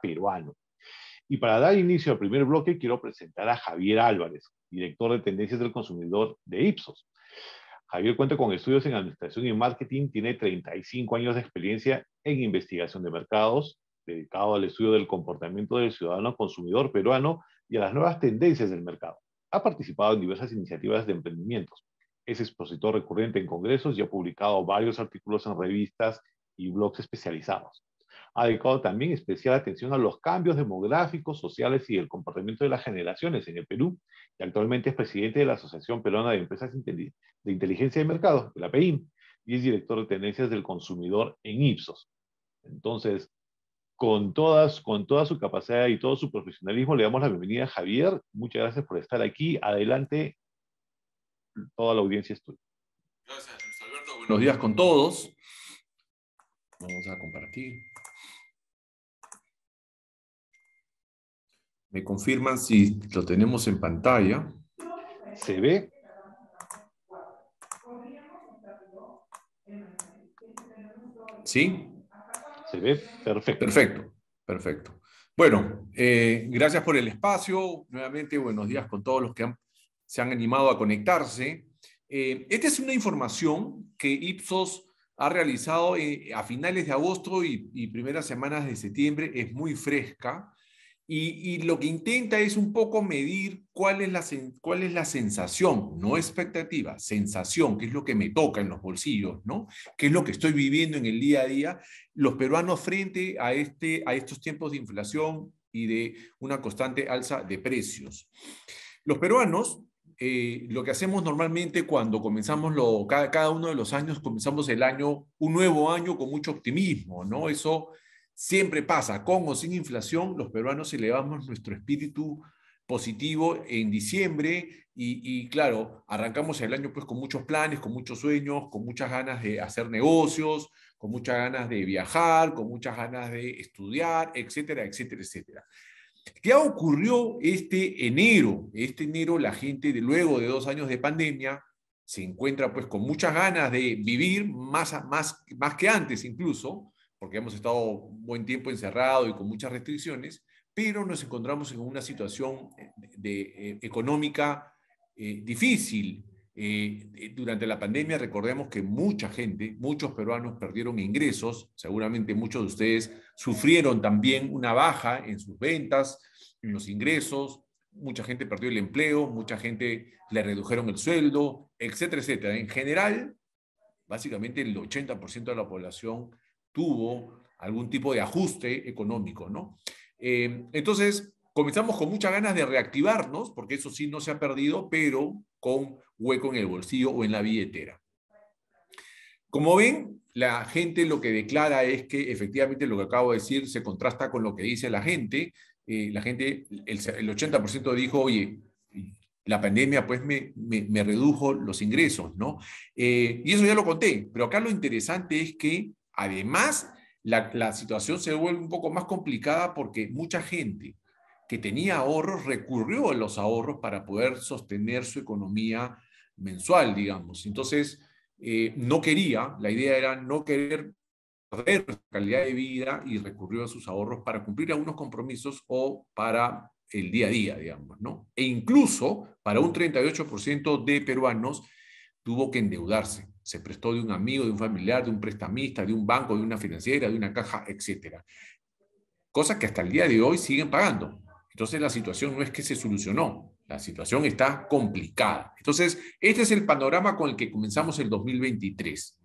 peruano. Y para dar inicio al primer bloque, quiero presentar a Javier Álvarez, director de tendencias del consumidor de Ipsos. Javier cuenta con estudios en administración y marketing, tiene 35 años de experiencia en investigación de mercados, dedicado al estudio del comportamiento del ciudadano consumidor peruano y a las nuevas tendencias del mercado. Ha participado en diversas iniciativas de emprendimientos. Es expositor recurrente en congresos y ha publicado varios artículos en revistas y blogs especializados ha dedicado también especial atención a los cambios demográficos, sociales y el comportamiento de las generaciones en el Perú y actualmente es presidente de la Asociación Peruana de Empresas de Inteligencia de Mercado, la PEIM, y es director de tendencias del consumidor en Ipsos. Entonces, con, todas, con toda su capacidad y todo su profesionalismo, le damos la bienvenida a Javier. Muchas gracias por estar aquí. Adelante, toda la audiencia es tuya. Gracias, Alberto. Buenos días con todos. Vamos a compartir. Me confirman si lo tenemos en pantalla. ¿Se ve? ¿Sí? Se ve perfecto. Perfecto, perfecto. Bueno, eh, gracias por el espacio. Nuevamente, buenos días con todos los que se han animado a conectarse. Eh, esta es una información que Ipsos ha realizado eh, a finales de agosto y, y primeras semanas de septiembre. Es muy fresca. Y, lo que intenta es un poco medir cuál es, la, cuál es la sensación, no expectativa, sensación, qué es lo que me toca en los bolsillos, ¿no? Qué es lo que estoy viviendo en el día a día. Los peruanos frente a, este, a estos tiempos de inflación y de una constante alza de precios. Los peruanos, eh, lo que hacemos normalmente cuando comenzamos lo, cada, cada uno de los años, comenzamos el año, un nuevo año con mucho optimismo, ¿no? Eso siempre pasa, con o sin inflación, los peruanos elevamos nuestro espíritu positivo en diciembre y, claro, arrancamos el año pues con muchos planes, con muchos sueños, con muchas ganas de hacer negocios, con muchas ganas de viajar, con muchas ganas de estudiar, etcétera, etcétera, etcétera. ¿Qué ocurrió este enero? Este enero la gente, de, luego de dos años de pandemia, se encuentra pues con muchas ganas de vivir más, más, más que antes incluso, porque hemos estado buen tiempo encerrado y con muchas restricciones, pero nos encontramos en una situación eh, de, eh, económica eh, difícil. durante la pandemia recordemos que mucha gente, muchos peruanos perdieron ingresos, seguramente muchos de ustedes sufrieron también una baja en sus ventas, en los ingresos, mucha gente perdió el empleo, mucha gente le redujeron el sueldo, etcétera, etcétera. En general, básicamente el 80% de la población tuvo algún tipo de ajuste económico, ¿no? Eh, entonces, comenzamos con muchas ganas de reactivarnos, porque eso sí no se ha perdido, pero con hueco en el bolsillo o en la billetera. Como ven, la gente lo que declara es que efectivamente lo que acabo de decir se contrasta con lo que dice la gente. Eh, la gente, el, 80% dijo, oye, la pandemia pues me, redujo los ingresos, ¿no? Eh, y eso ya lo conté, pero acá lo interesante es que Además, la, situación se vuelve un poco más complicada porque mucha gente que tenía ahorros recurrió a los ahorros para poder sostener su economía mensual, digamos. Entonces, eh, no quería, la idea era no querer perder calidad de vida y recurrió a sus ahorros para cumplir algunos compromisos o para el día a día, digamos, ¿no? E incluso para un 38% de peruanos tuvo que endeudarse se prestó de un amigo, de un familiar, de un prestamista, de un banco, de una financiera, de una caja, etc. Cosas que hasta el día de hoy siguen pagando. Entonces la situación no es que se solucionó, la situación está complicada. Entonces, este es el panorama con el que comenzamos el 2023.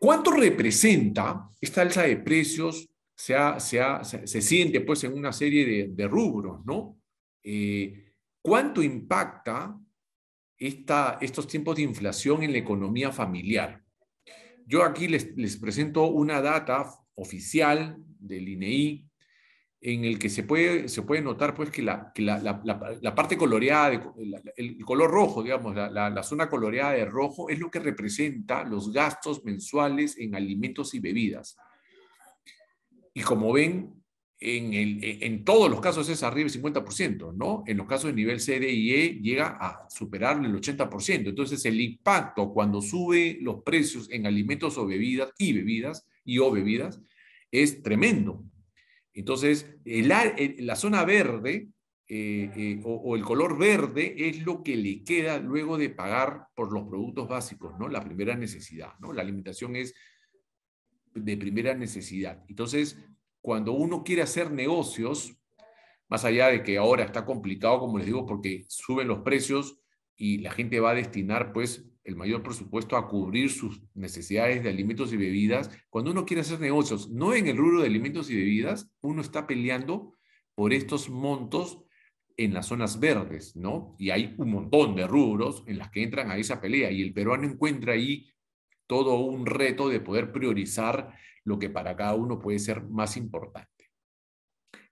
¿Cuánto representa esta alza de precios? Se, se, siente pues en una serie de, rubros, ¿no? Eh, ¿Cuánto impacta esta, estos tiempos de inflación en la economía familiar. Yo aquí les, presento una data oficial del INEI e en el que se puede, se puede notar pues que la, parte coloreada, el color rojo, digamos, la, zona coloreada de rojo es lo que representa los gastos mensuales en alimentos y bebidas. Y como ven, eh, en, todos los casos es arriba del 50%, ¿no? En los casos de nivel C, D y E llega a superar el 80%. Entonces, el impacto cuando sube los precios en alimentos o bebidas y bebidas y o bebidas es tremendo. Entonces, la zona verde eh, eh, o, el color verde es lo que le queda luego de pagar por los productos básicos, ¿no? La primera necesidad, ¿no? La alimentación es de primera necesidad. Entonces, cuando uno quiere hacer negocios, más allá de que ahora está complicado, como les digo, porque suben los precios y la gente va a destinar pues el mayor presupuesto a cubrir sus necesidades de alimentos y bebidas. Cuando uno quiere hacer negocios, no en el rubro de alimentos y bebidas, uno está peleando por estos montos en las zonas verdes, ¿no? Y hay un montón de rubros en las que entran a esa pelea y el peruano encuentra ahí todo un reto de poder priorizar lo que para cada uno puede ser más importante.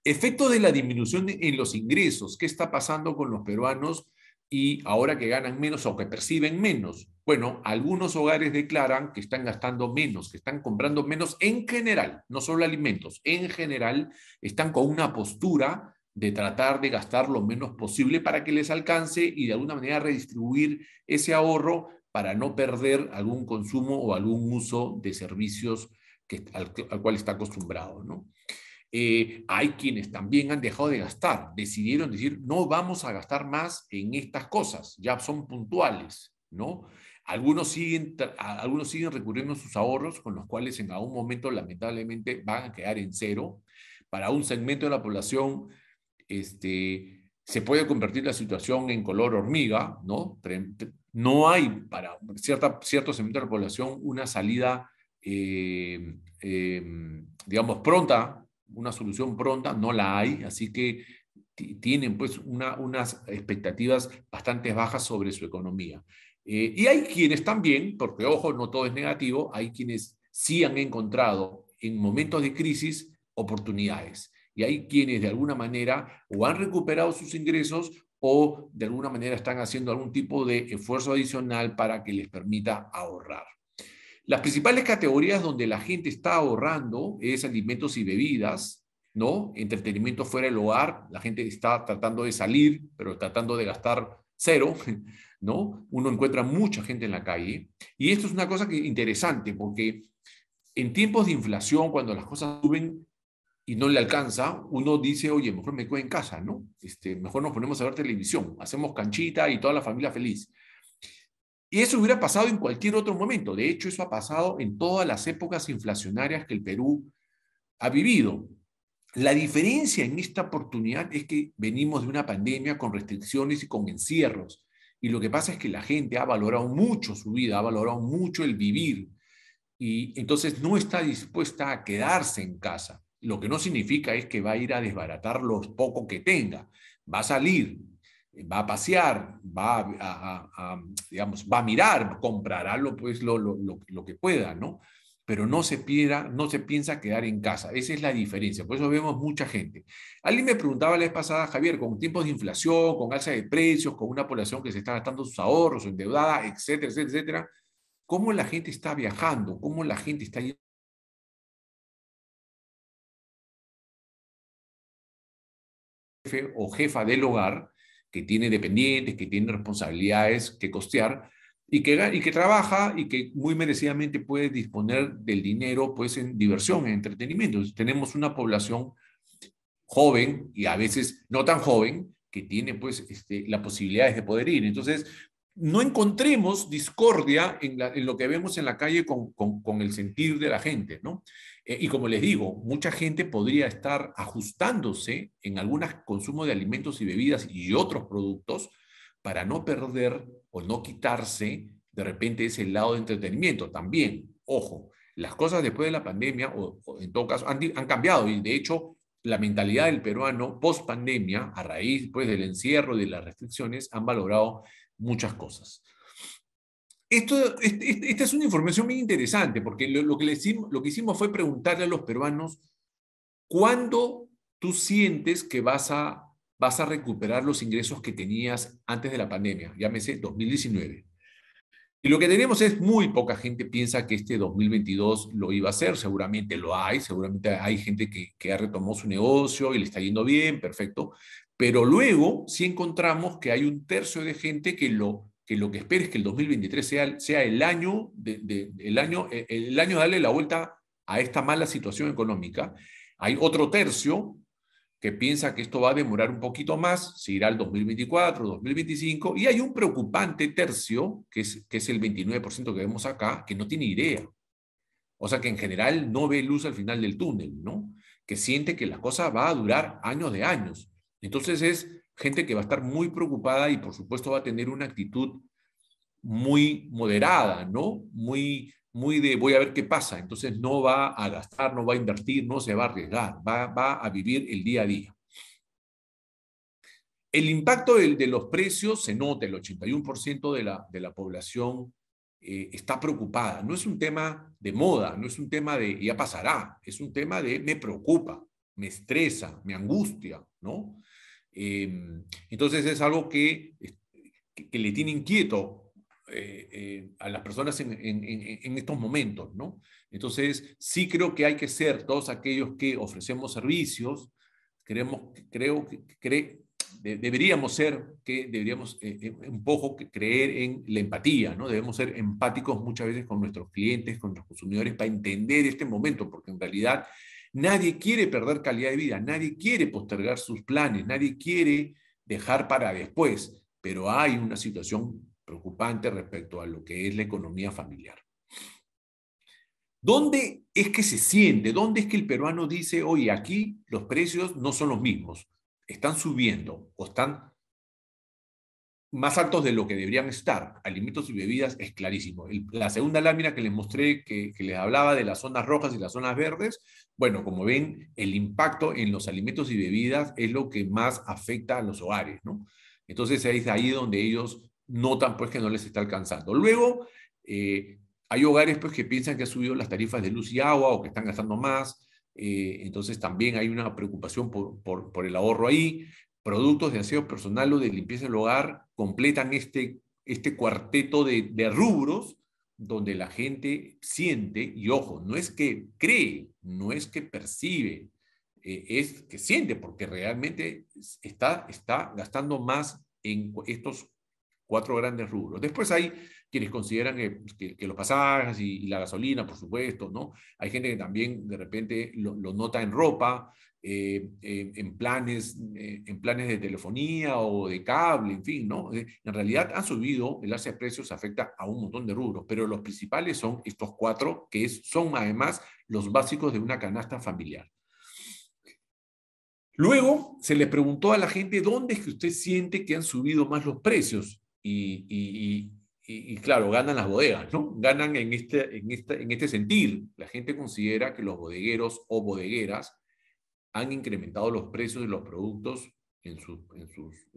Efecto de la disminución en los ingresos. ¿Qué está pasando con los peruanos y ahora que ganan menos o que perciben menos? Bueno, algunos hogares declaran que están gastando menos, que están comprando menos en general, no solo alimentos, en general están con una postura de tratar de gastar lo menos posible para que les alcance y de alguna manera redistribuir ese ahorro para no perder algún consumo o algún uso de servicios al, cual está acostumbrado. ¿no? Eh, hay quienes también han dejado de gastar, decidieron decir, no vamos a gastar más en estas cosas, ya son puntuales, ¿no? Algunos siguen, algunos siguen recurriendo a sus ahorros, con los cuales en algún momento lamentablemente van a quedar en cero. Para un segmento de la población, este, se puede convertir la situación en color hormiga, ¿no? No hay para cierta, cierto segmento de la población una salida eh, Em, digamos, pronta, una solución pronta, no la hay, así que tienen pues unas expectativas bastante bajas sobre su economía. Eh, y hay quienes también, porque ojo, no todo es negativo, hay quienes sí han encontrado en momentos de crisis oportunidades. Y hay quienes de alguna manera o han recuperado sus ingresos o de alguna manera están haciendo algún tipo de esfuerzo adicional para que les permita ahorrar. Las principales categorías donde la gente está ahorrando es alimentos y bebidas, ¿no? Entretenimiento fuera del hogar, la gente está tratando de salir, pero tratando de gastar cero, ¿no? Uno encuentra mucha gente en la calle. Y esto es una cosa que, interesante porque en tiempos de inflación, cuando las cosas suben y no le alcanza, uno dice, oye, mejor me quedo en casa, ¿no? Este, mejor nos ponemos a ver televisión, hacemos canchita y toda la familia feliz. Y eso hubiera pasado en cualquier otro momento. De hecho, eso ha pasado en todas las épocas inflacionarias que el Perú ha vivido. La diferencia en esta oportunidad es que venimos de una pandemia con restricciones y con encierros. Y lo que pasa es que la gente ha valorado mucho su vida, ha valorado mucho el vivir. Y entonces no está dispuesta a quedarse en casa. Lo que no significa es que va a ir a desbaratar lo poco que tenga. Va a salir, va a pasear, va a, digamos, va a mirar, comprará pues, lo, pues, lo, lo, que pueda, ¿no? Pero no se, no se piensa quedar en casa. Esa es la diferencia. Por eso vemos mucha gente. Alguien me preguntaba la vez pasada, Javier, con tiempos de inflación, con alza de precios, con una población que se está gastando sus ahorros, endeudada, etcétera, etcétera, etcétera, ¿cómo la gente está viajando? ¿Cómo la gente está yendo o jefa del hogar? que tiene dependientes, que tiene responsabilidades que costear y que, y que trabaja y que muy merecidamente puede disponer del dinero pues en diversión, en entretenimiento. tenemos una población joven y a veces no tan joven que tiene pues este, las posibilidades de poder ir. Entonces, no encontremos discordia en, lo que vemos en la calle con, con, con, el sentir de la gente, ¿no? Eh, y como les digo, mucha gente podría estar ajustándose en algunos consumo de alimentos y bebidas y otros productos para no perder o no quitarse de repente ese lado de entretenimiento. También, ojo, las cosas después de la pandemia, o, en todo caso, han, han, cambiado y de hecho la mentalidad del peruano post pandemia, a raíz pues, del encierro y de las restricciones, han valorado muchas cosas. Esto, esta es una información muy interesante, porque lo, que le hicimos, lo que hicimos fue preguntarle a los peruanos, ¿cuándo tú sientes que vas a, vas a recuperar los ingresos que tenías antes de la pandemia? Llámese 2019. Y lo que tenemos es muy poca gente piensa que este 2022 lo iba a ser. seguramente lo hay, seguramente hay gente que, ha retomado su negocio y le está yendo bien, perfecto, pero luego sí encontramos que hay un tercio de gente que lo que lo que esperes es que el 2023 sea, el, año de, el, año, eh, el año darle la vuelta a esta mala situación económica. Hay otro tercio que piensa que esto va a demorar un poquito más, se irá al 2024, 2025, y hay un preocupante tercio, que es, que es el 29% que vemos acá, que no tiene idea. O sea, que en general no ve luz al final del túnel, ¿no? Que siente que la cosa va a durar años de años. Entonces es gente que va a estar muy preocupada y por supuesto va a tener una actitud muy moderada, ¿no? Muy, muy de voy a ver qué pasa. Entonces no va a gastar, no va a invertir, no se va a arriesgar, va, a vivir el día a día. El impacto de, los precios se nota, el 81% de la, de la población eh, está preocupada. No es un tema de moda, no es un tema de ya pasará, es un tema de me preocupa, me estresa, me angustia, ¿no? Em, entonces es algo que, que, le tiene inquieto eh, eh, a las personas en, estos momentos, ¿no? Entonces, sí creo que hay que ser todos aquellos que ofrecemos servicios, creemos, creo que deberíamos ser, que deberíamos eh, un poco creer en la empatía, ¿no? Debemos ser empáticos muchas veces con nuestros clientes, con los consumidores, para entender este momento, porque en realidad Nadie quiere perder calidad de vida, nadie quiere postergar sus planes, nadie quiere dejar para después, pero hay una situación preocupante respecto a lo que es la economía familiar. ¿Dónde es que se siente? ¿Dónde es que el peruano dice, oye, aquí los precios no son los mismos, están subiendo o están más altos de lo que deberían estar. Alimentos y bebidas es clarísimo. la segunda lámina que les mostré, que, les hablaba de las zonas rojas y las zonas verdes, bueno, como ven, el impacto en los alimentos y bebidas es lo que más afecta a los hogares, ¿no? Entonces es ahí donde ellos notan pues que no les está alcanzando. Luego, eh, hay hogares pues que piensan que han subido las tarifas de luz y agua o que están gastando más, eh, entonces también hay una preocupación por el ahorro ahí productos de aseo personal o de limpieza del hogar completan este, este cuarteto de, rubros donde la gente siente, y ojo, no es que cree, no es que percibe, eh, es que siente, porque realmente está, está gastando más en estos cuatro grandes rubros. Después hay quienes consideran pues, que, que, los pasajes y, la gasolina, por supuesto, ¿no? Hay gente que también de repente lo, nota en ropa, eh, en, planes, eh, en planes de telefonía o de cable, en fin, ¿no? Eh, en realidad ha subido, el alza de precios afecta a un montón de rubros, pero los principales son estos cuatro, que son además los básicos de una canasta familiar. Luego se le preguntó a la gente dónde es que usted siente que han subido más los precios y, y, y, claro, ganan las bodegas, ¿no? Ganan en este, en, este La gente considera que los bodegueros o bodegueras han incrementado los precios de los productos en, en,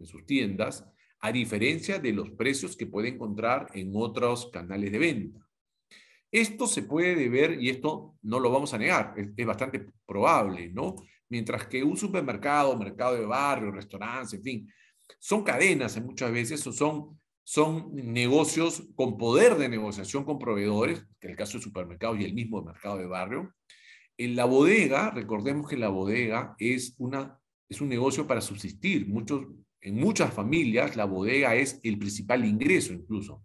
sus, tiendas, a diferencia de los precios que puede encontrar en otros canales de venta. Esto se puede ver, y esto no lo vamos a negar, es, bastante probable, ¿no? Mientras que un supermercado, mercado de barrio, restaurantes, en fin, son cadenas eh, muchas veces o son son negocios con poder de negociación con proveedores, que en el caso de supermercados y el mismo mercado de barrio. En la bodega, recordemos que la bodega es, una, es un negocio para subsistir. Muchos, en muchas familias la bodega es el principal ingreso incluso.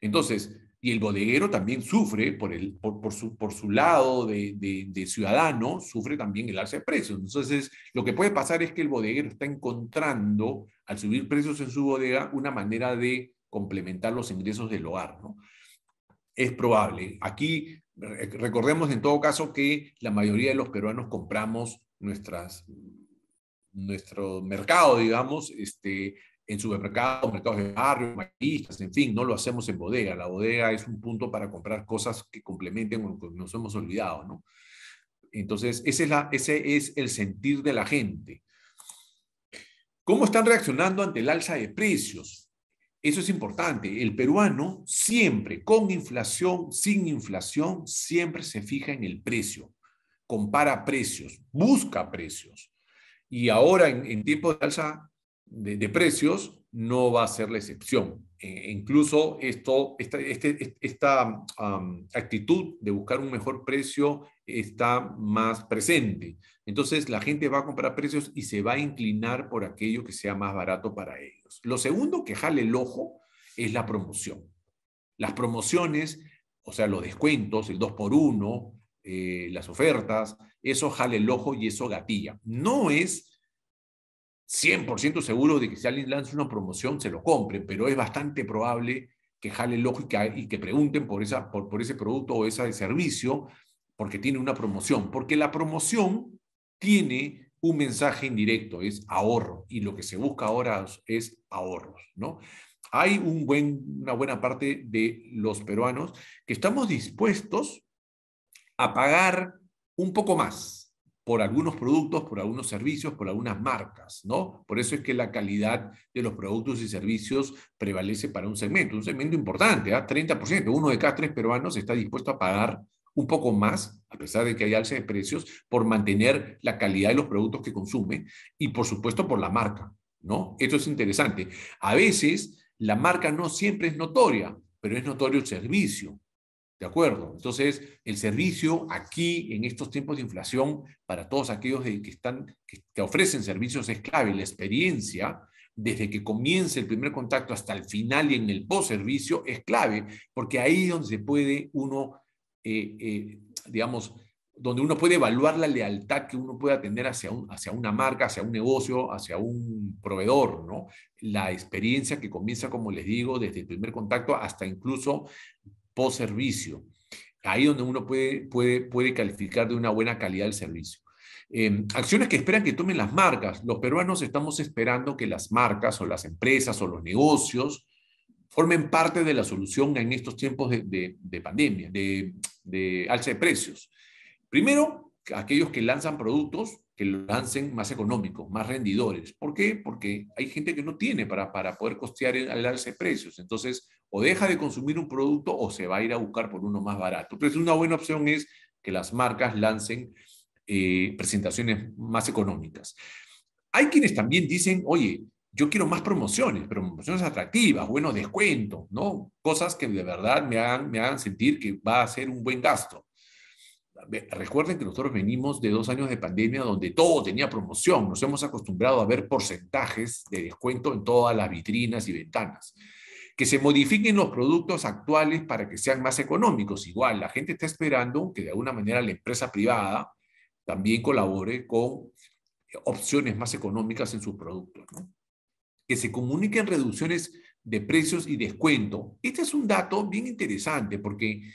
Entonces, y el bodeguero también sufre por, el, por, su, por su, lado de, de ciudadano, sufre también el alza de precios. Entonces, lo que puede pasar es que el bodeguero está encontrando, al subir precios en su bodega, una manera de complementar los ingresos del hogar, ¿no? Es probable. Aquí recordemos en todo caso que la mayoría de los peruanos compramos nuestras, nuestro mercado, digamos, este, en supermercados, mercados de barrio, maquistas, en fin, no lo hacemos en bodega. La bodega es un punto para comprar cosas que complementen lo que nos hemos olvidado, ¿no? Entonces, ese es, la, ese es el sentir de la gente. ¿Cómo están reaccionando ante el alza de precios? Eso es importante. El peruano siempre, con inflación, sin inflación, siempre se fija en el precio, compara precios, busca precios. Y ahora, en, tiempo de alza de, precios, no va a ser la excepción. E, incluso esta, este, actitud de buscar un mejor precio está más presente. Entonces, la gente va a comprar precios y se va a inclinar por aquello que sea más barato para ellos. Lo segundo que jale el ojo es la promoción. Las promociones, o sea, los descuentos, el 2x1, eh, las ofertas, eso jale el ojo y eso gatilla. No es 100% seguro de que si alguien lanza una promoción se lo compre, pero es bastante probable que jale el ojo y que, pregunten por, esa, por, por ese producto o ese servicio porque tiene una promoción. Porque la promoción tiene un mensaje indirecto, es ahorro, y lo que se busca ahora es ahorros, ¿no? Hay un buen, una buena parte de los peruanos que estamos dispuestos a pagar un poco más por algunos productos, por algunos servicios, por algunas marcas, ¿no? Por eso es que la calidad de los productos y servicios prevalece para un segmento, un segmento importante, 30%, ¿ah? uno de cada tres peruanos está dispuesto a pagar un poco más, a pesar de que hay alza de precios, por mantener la calidad de los productos que consume y, por supuesto, por la marca, ¿no? Esto es interesante. A veces, la marca no siempre es notoria, pero es notorio el servicio, ¿de acuerdo? Entonces, el servicio aquí, en estos tiempos de inflación, para todos aquellos que, están, que, ofrecen servicios es clave, la experiencia, desde que comience el primer contacto hasta el final y en el post servicio es clave, porque ahí es donde se puede uno eh, eh, digamos, donde uno puede evaluar la lealtad que uno puede tener hacia, hacia una marca, hacia un negocio, hacia un proveedor, ¿no? La experiencia que comienza, como les digo, desde el primer contacto hasta incluso post servicio. Ahí donde uno puede, puede, puede calificar de una buena calidad el servicio. Em, acciones que esperan que tomen las marcas. Los peruanos estamos esperando que las marcas o las empresas o los negocios formen parte de la solución en estos tiempos de, pandemia, de, alza de precios. Primero, aquellos que lanzan productos que los lancen más económicos, más rendidores. ¿Por qué? Porque hay gente que no tiene para, para poder costear el, alza de precios. Entonces, o deja de consumir un producto o se va a ir a buscar por uno más barato. Entonces, una buena opción es que las marcas lancen eh, presentaciones más económicas. Hay quienes también dicen, oye, yo quiero más promociones, promociones atractivas, buenos descuentos, ¿no? Cosas que de verdad me hagan, sentir que va a ser un buen gasto. Recuerden que nosotros venimos de dos años de pandemia donde todo tenía promoción, nos hemos acostumbrado a ver porcentajes de descuento en todas las vitrinas y ventanas. Que se modifiquen los productos actuales para que sean más económicos. Igual, la gente está esperando que de alguna manera la empresa privada también colabore con opciones más económicas en sus productos. ¿no? que se comuniquen reducciones de precios y descuento. Este es un dato bien interesante porque,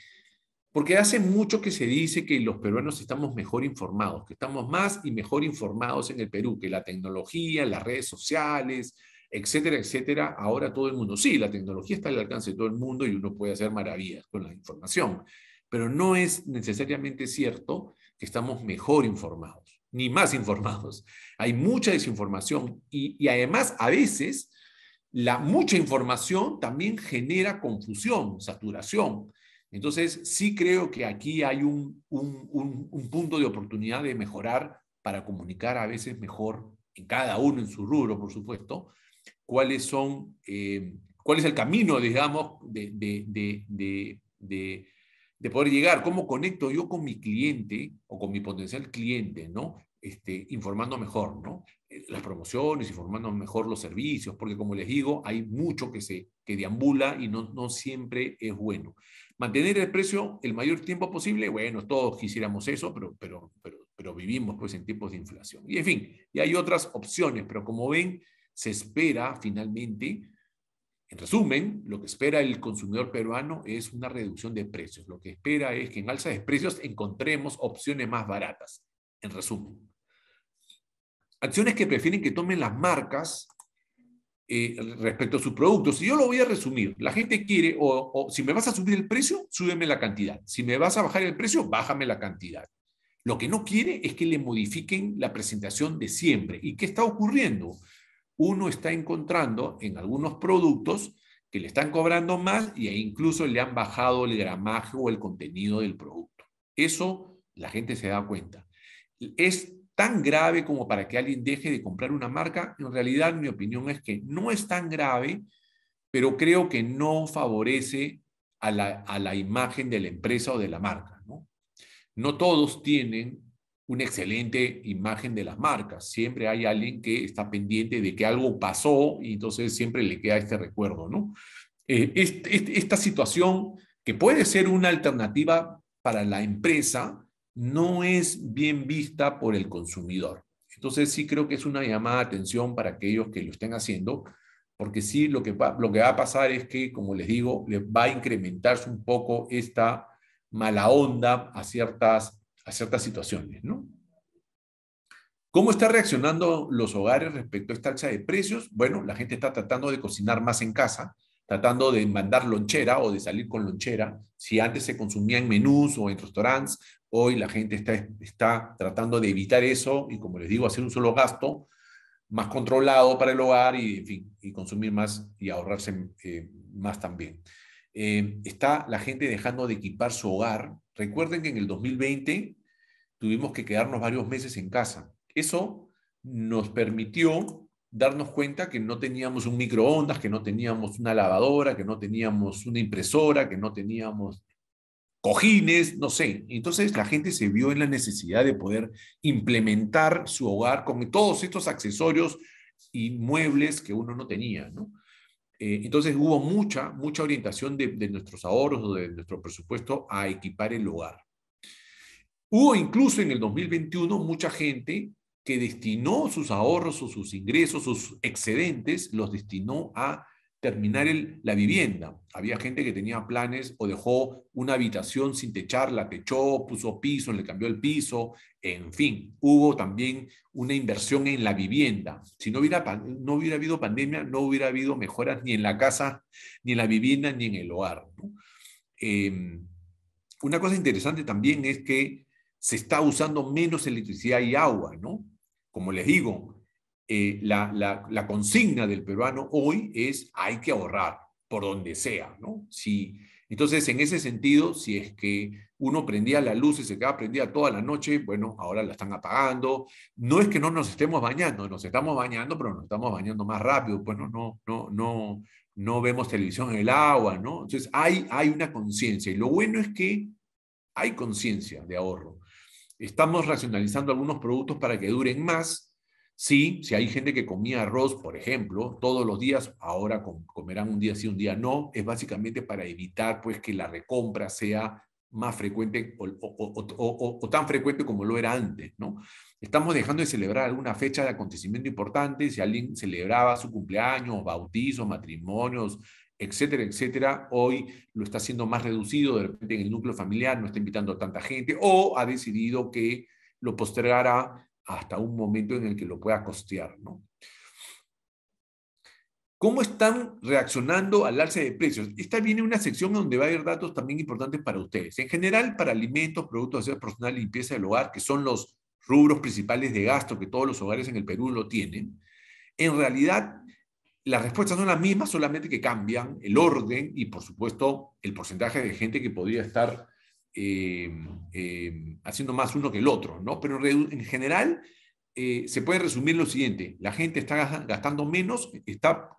porque hace mucho que se dice que los peruanos estamos mejor informados, que estamos más y mejor informados en el Perú, que la tecnología, las redes sociales, etcétera, etcétera, ahora todo el mundo. Sí, la tecnología está al alcance de todo el mundo y uno puede hacer maravillas con la información, pero no es necesariamente cierto que estamos mejor informados ni más informados. Hay mucha desinformación y, además a veces la mucha información también genera confusión, saturación. Entonces, sí creo que aquí hay un, un, punto de oportunidad de mejorar para comunicar a veces mejor, en cada uno, en su rubro, por supuesto, cuáles son, eh, cuál es el camino, digamos, de de poder llegar, cómo conecto yo con mi cliente o con mi potencial cliente, ¿no? Este, informando mejor, ¿no? Eh, las promociones, informando mejor los servicios, porque como les digo, hay mucho que se que deambula y no, siempre es bueno. Mantener el precio el mayor tiempo posible, bueno, todos quisiéramos eso, pero, pero, pero, vivimos pues en tiempos de inflación. Y en fin, y hay otras opciones, pero como ven, se espera finalmente en resumen, lo que espera el consumidor peruano es una reducción de precios. Lo que espera es que en alza de precios encontremos opciones más baratas. En resumen, acciones que prefieren que tomen las marcas eh, respecto a sus productos. Si yo lo voy a resumir. La gente quiere, o, si me vas a subir el precio, súbeme la cantidad. Si me vas a bajar el precio, bájame la cantidad. Lo que no quiere es que le modifiquen la presentación de siempre. ¿Y qué está ocurriendo? uno está encontrando en algunos productos que le están cobrando más e incluso le han bajado el gramaje o el contenido del producto. Eso la gente se da cuenta. Es tan grave como para que alguien deje de comprar una marca. En realidad, mi opinión es que no es tan grave, pero creo que no favorece a la, imagen de la empresa o de la marca. No, no todos tienen una excelente imagen de las marcas. Siempre hay alguien que está pendiente de que algo pasó y entonces siempre le queda este recuerdo, ¿no? Eh, esta situación, que puede ser una alternativa para la empresa, no es bien vista por el consumidor. Entonces sí creo que es una llamada de atención para aquellos que lo estén haciendo, porque sí lo que va, lo que va a pasar es que, como les digo, les va a incrementarse un poco esta mala onda a ciertas ciertas situaciones, ¿no? ¿Cómo está reaccionando los hogares respecto a esta alza de precios? Bueno, la gente está tratando de cocinar más en casa, tratando de mandar lonchera o de salir con lonchera. Si antes se consumía en menús o en restaurantes, hoy la gente está, está tratando de evitar eso y, como les digo, hacer un solo gasto más controlado para el hogar y, consumir más y ahorrarse eh, más también. Eh, está la gente dejando de equipar su hogar. Recuerden que en el 2020 tuvimos que quedarnos varios meses en casa. Eso nos permitió darnos cuenta que no teníamos un microondas, que no teníamos una lavadora, que no teníamos una impresora, que no teníamos cojines, no sé. Entonces la gente se vio en la necesidad de poder implementar su hogar con todos estos accesorios y muebles que uno no tenía, eh, entonces hubo mucha, mucha orientación de nuestros ahorros o de nuestro presupuesto a equipar el hogar. Hubo incluso en el 2021 mucha gente que destinó sus ahorros o sus ingresos, sus excedentes, los destinó a terminar la vivienda. Había gente que tenía planes o dejó una habitación sin techar, la techó, puso piso, le cambió el piso, en fin, hubo también una inversión en la vivienda. Si no hubiera, no hubiera habido pandemia, no hubiera habido mejoras ni en la casa, ni en la vivienda, ni en el hogar. Em, una cosa interesante también es que se está usando menos electricidad y agua, ¿no? Como les digo, eh, la, consigna del peruano hoy es hay que ahorrar por donde sea, ¿no? Si, entonces, en ese sentido, si es que uno prendía la luz y se quedaba prendida toda la noche, bueno, ahora la están apagando. No es que no nos estemos bañando, nos estamos bañando, pero nos estamos bañando más rápido, pues no, no, no, no, no vemos televisión en el agua, ¿no? Entonces, hay, hay una conciencia y lo bueno es que hay conciencia de ahorro estamos racionalizando algunos productos para que duren más. Sí, si hay gente que comía arroz, por ejemplo, todos los días, ahora comerán un día sí, un día no, es básicamente para evitar pues, que la recompra sea más frecuente o, tan frecuente como lo era antes, ¿no? Estamos dejando de celebrar alguna fecha de acontecimiento importante, si alguien celebraba su cumpleaños, bautizos, matrimonios, etcétera, etcétera, hoy lo está haciendo más reducido, de repente en el núcleo familiar no está invitando a tanta gente, o ha decidido que lo postergará hasta un momento en el que lo pueda costear. ¿no? ¿Cómo están reaccionando al alza de precios? Esta viene una sección donde va a haber datos también importantes para ustedes. En general, para alimentos, productos de aseo personal, limpieza del hogar, que son los rubros principales de gasto que todos los hogares en el Perú lo tienen, en realidad las respuestas son las mismas, solamente que cambian el orden y, por supuesto, el porcentaje de gente que podría estar em, em, haciendo más uno que el otro, ¿no? Pero en general eh, se puede resumir lo siguiente, la gente está gastando menos, está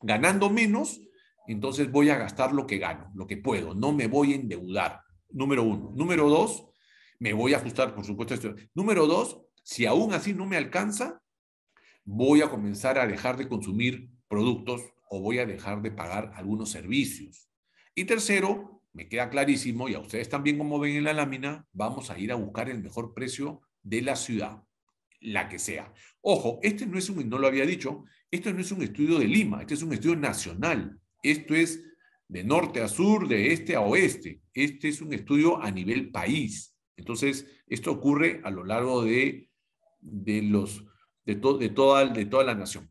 ganando menos, entonces voy a gastar lo que gano, lo que puedo, no me voy a endeudar, número uno. Número dos, me voy a ajustar, por supuesto, esto. Número dos, si aún así no me alcanza, voy a comenzar a dejar de consumir productos o voy a dejar de pagar algunos servicios. Y tercero, me queda clarísimo, y a ustedes también como ven en la lámina, vamos a ir a buscar el mejor precio de la ciudad, la que sea. Ojo, este no es un, no lo había dicho, esto no es un estudio de Lima, este es un estudio nacional. Esto es de norte a sur, de este a oeste. Este es un estudio a nivel país. Entonces, esto ocurre a lo largo de, de, los, de, toda, de toda la nación.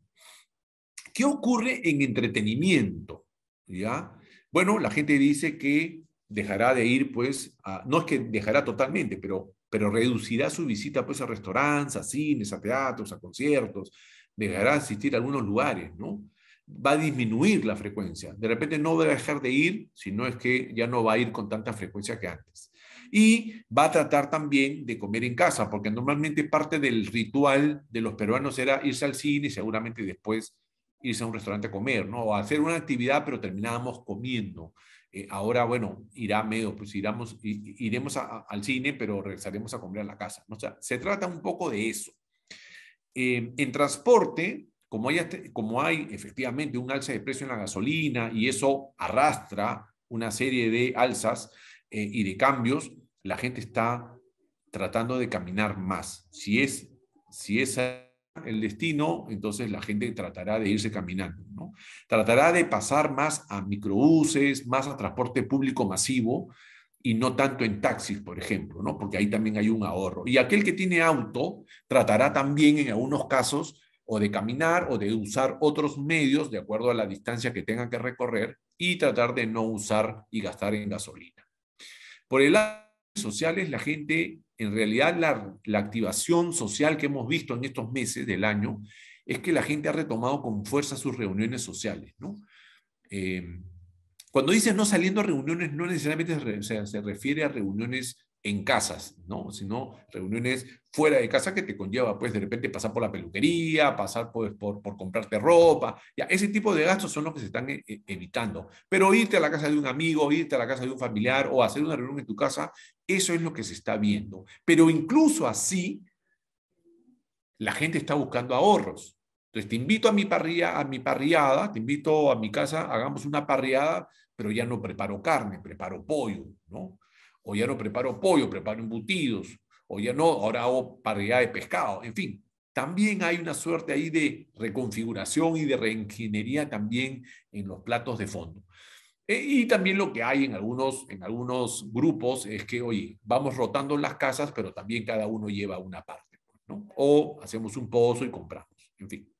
¿Qué ocurre en entretenimiento? ¿Ya? Bueno, la gente dice que dejará de ir, pues, no es que dejará totalmente, pero, pero reducirá su visita, pues, a restaurantes, a cines, a teatros, a conciertos, dejará de asistir a algunos lugares, ¿no? Va a disminuir la frecuencia. De repente no va a dejar de ir, sino es que ya no va a ir con tanta frecuencia que antes. Y va a tratar también de comer en casa, porque normalmente parte del ritual de los peruanos era irse al cine, y seguramente después irse a un restaurante a comer, ¿no? O hacer una actividad, pero terminábamos comiendo. Eh, ahora, bueno, irá medio, pues iremos al cine, pero regresaremos a comer a la casa. O sea, se trata un poco de eso. Eh, en transporte, como, este, como hay efectivamente un alza de precio en la gasolina y eso arrastra una serie de alzas eh, y de cambios, la gente está tratando de caminar más. Si es, si el destino, entonces la gente tratará de irse caminando, ¿no? Tratará de pasar más a microbuses, más a transporte público masivo y no tanto en taxis, por ejemplo, ¿no? Porque ahí también hay un ahorro. Y aquel que tiene auto tratará también en algunos casos o de caminar o de usar otros medios de acuerdo a la distancia que tenga que recorrer y tratar de no usar y gastar en gasolina. Por el lado sociales, la gente en realidad la, activación social que hemos visto en estos meses del año es que la gente ha retomado con fuerza sus reuniones sociales, eh, cuando dices no saliendo a reuniones, no necesariamente se, se refiere a reuniones en casas, ¿no? Sino reuniones fuera de casa que te conlleva, pues, de repente pasar por la peluquería, pasar pues, por, comprarte ropa, ya, ese tipo de gastos son los que se están eh, eh, evitando. Pero irte a la casa de un amigo, irte a la casa de un familiar o hacer una reunión en tu casa, eso es lo que se está viendo. Pero incluso así, la gente está buscando ahorros. Entonces, te invito a mi, parrilla, a mi parriada, te invito a mi casa, hagamos una parriada, pero ya no preparo carne, preparo pollo, ¿no? o ya no preparo pollo, preparo embutidos, o ya no, ahora hago parrilla de pescado, en fin. También hay una suerte ahí de reconfiguración y de reingeniería también en los platos de fondo. E, y también lo que hay en algunos, en algunos grupos es que, oye, vamos rotando las casas, pero también cada uno lleva una parte, O hacemos un pozo y compramos, en fin.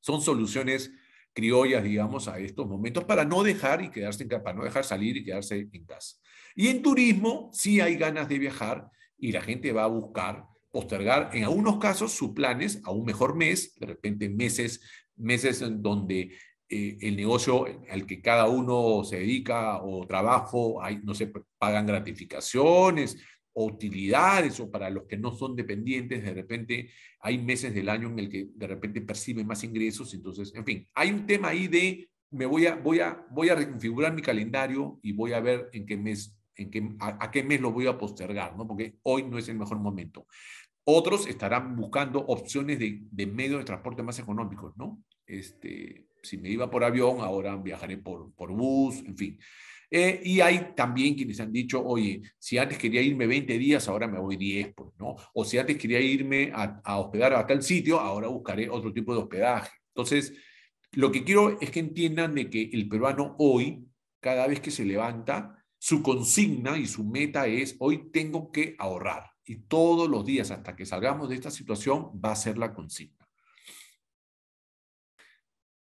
Son soluciones criollas, digamos, a estos momentos para no dejar y quedarse en para no dejar salir y quedarse en casa. Y en turismo sí hay ganas de viajar y la gente va a buscar postergar en algunos casos sus planes a un mejor mes, de repente meses, meses en donde eh, el negocio al que cada uno se dedica o trabajo, hay, no se sé, pagan gratificaciones o utilidades o para los que no son dependientes, de repente hay meses del año en el que de repente perciben más ingresos, entonces, en fin, hay un tema ahí de me voy a, voy a, voy a reconfigurar mi calendario y voy a ver en qué mes en qué, a, qué mes lo voy a postergar, ¿no? porque hoy no es el mejor momento. Otros estarán buscando opciones de, de medios de transporte más económicos, ¿no? Este, si me iba por avión, ahora viajaré por, por bus, en fin. Eh, y hay también quienes han dicho, oye, si antes quería irme 20 días, ahora me voy 10, pues, ¿no? O si antes quería irme a, a hospedar a tal sitio, ahora buscaré otro tipo de hospedaje. Entonces, lo que quiero es que entiendan de que el peruano hoy, cada vez que se levanta, su consigna y su meta es, hoy tengo que ahorrar. Y todos los días hasta que salgamos de esta situación va a ser la consigna.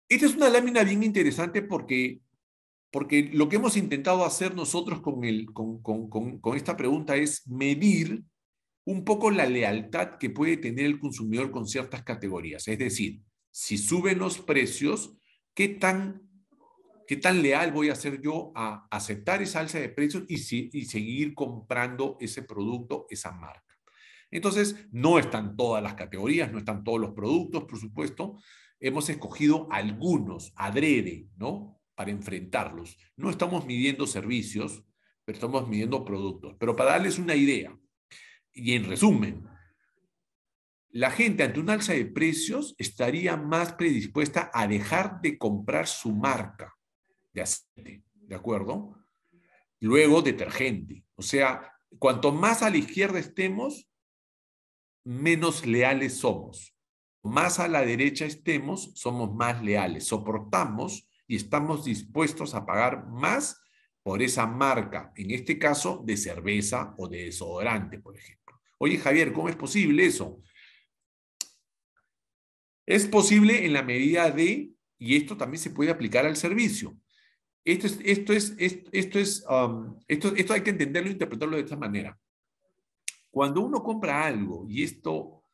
Esta es una lámina bien interesante porque, porque lo que hemos intentado hacer nosotros con, el, con, con, con, con esta pregunta es medir un poco la lealtad que puede tener el consumidor con ciertas categorías. Es decir, si suben los precios, ¿qué tan ¿Qué tan leal voy a ser yo a aceptar esa alza de precios y, seguir comprando ese producto, esa marca? Entonces, no están todas las categorías, no están todos los productos, por supuesto. Hemos escogido algunos, adrede, ¿no? Para enfrentarlos. No estamos midiendo servicios, pero estamos midiendo productos. Pero para darles una idea, y en resumen, la gente ante una alza de precios estaría más predispuesta a dejar de comprar su marca de aceite, ¿de acuerdo? Luego detergente. O sea, cuanto más a la izquierda estemos, menos leales somos. Más a la derecha estemos, somos más leales, soportamos y estamos dispuestos a pagar más por esa marca, en este caso de cerveza o de desodorante, por ejemplo. Oye, Javier, ¿cómo es posible eso? Es posible en la medida de, y esto también se puede aplicar al servicio, esto es, esto es, um, esto, esto, hay que entenderlo e interpretarlo de esta manera. Cuando uno compra algo y esto,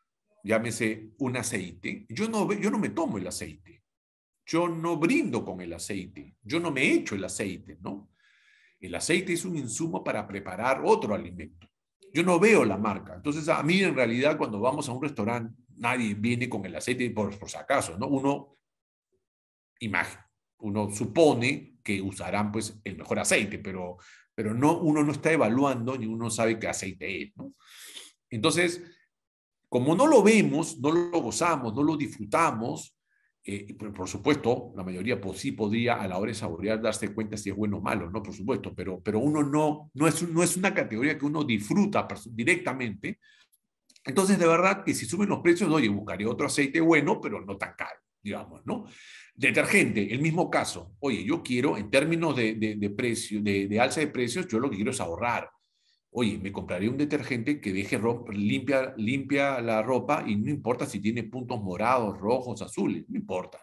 llámese un aceite, yo no, yo no me tomo el aceite, yo no brindo con el aceite, yo no me echo el aceite, ¿no? El aceite es un insumo para preparar otro alimento. Yo no veo la marca. Entonces, a mí en realidad cuando vamos a un restaurante, nadie viene con el aceite por, por si acaso, ¿no? Uno imagina uno supone que usarán pues el mejor aceite, pero, pero no, uno no está evaluando ni uno sabe qué aceite es, Entonces, como no lo vemos, no lo gozamos, no lo disfrutamos, eh, por supuesto, la mayoría sí podría a la hora de saborear darse cuenta si es bueno o malo, ¿no? Por supuesto, pero, pero uno no, no, es, no es una categoría que uno disfruta directamente. Entonces, de verdad que si suben los precios, oye, buscaré otro aceite bueno, pero no tan caro, digamos, ¿no? Detergente, el mismo caso. Oye, yo quiero, en términos de, de, precio, de, alza de precios, yo lo que quiero es ahorrar. Oye, me compraré un detergente que deje limpia, la ropa y no importa si tiene puntos morados, rojos, azules, no importa,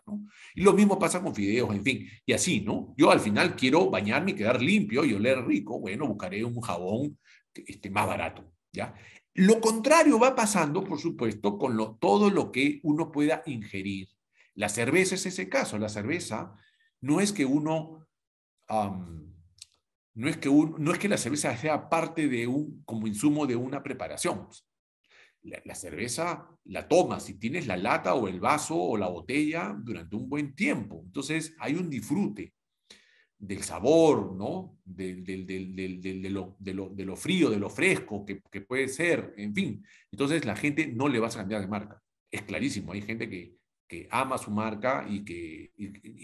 Y lo mismo pasa con fideos, en fin, y así, ¿no? Yo al final quiero bañarme y quedar limpio y oler rico, bueno, buscaré un jabón este, más barato, ¿ya? Lo contrario va pasando, por supuesto, con lo, todo lo que uno pueda ingerir. La cerveza es ese caso. La cerveza no es que uno... no es, que no es que la cerveza sea parte de un, como insumo de una preparación. La, cerveza la tomas si tienes la lata o el vaso o la botella durante un buen tiempo. Entonces hay un disfrute del sabor, ¿no? de, lo, frío, de lo fresco que, que, puede ser, en fin. Entonces la gente no le vas a cambiar de marca. Es clarísimo, hay gente que que ama su marca y que,